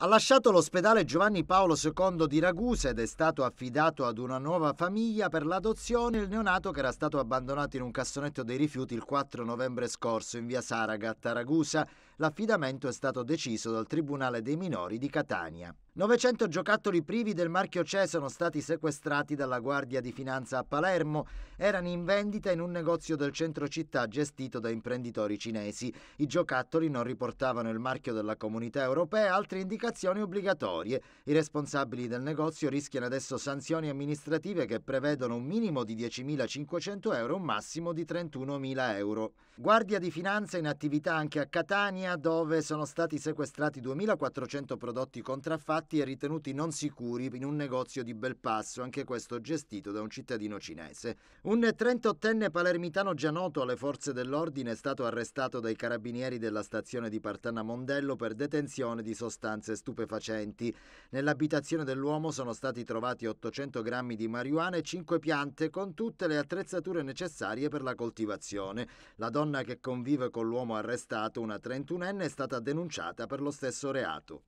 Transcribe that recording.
Ha lasciato l'ospedale Giovanni Paolo II di Ragusa ed è stato affidato ad una nuova famiglia per l'adozione il neonato che era stato abbandonato in un cassonetto dei rifiuti il 4 novembre scorso in via Saragat a Ragusa. L'affidamento è stato deciso dal Tribunale dei minori di Catania. 900 giocattoli privi del marchio CE sono stati sequestrati dalla Guardia di Finanza a Palermo. Erano in vendita in un negozio del centro città gestito da imprenditori cinesi. I giocattoli non riportavano il marchio della comunità europea e altre indicazioni obbligatorie. I responsabili del negozio rischiano adesso sanzioni amministrative che prevedono un minimo di 10.500 euro e un massimo di 31.000 euro. Guardia di Finanza in attività anche a Catania, dove sono stati sequestrati 2.400 prodotti contraffatti infatti ritenuti non sicuri in un negozio di Belpasso, anche questo gestito da un cittadino cinese. Un 38enne palermitano già noto alle forze dell'ordine è stato arrestato dai carabinieri della stazione di Partana Mondello per detenzione di sostanze stupefacenti. Nell'abitazione dell'uomo sono stati trovati 800 grammi di marijuana e 5 piante con tutte le attrezzature necessarie per la coltivazione. La donna che convive con l'uomo arrestato, una 31enne, è stata denunciata per lo stesso reato.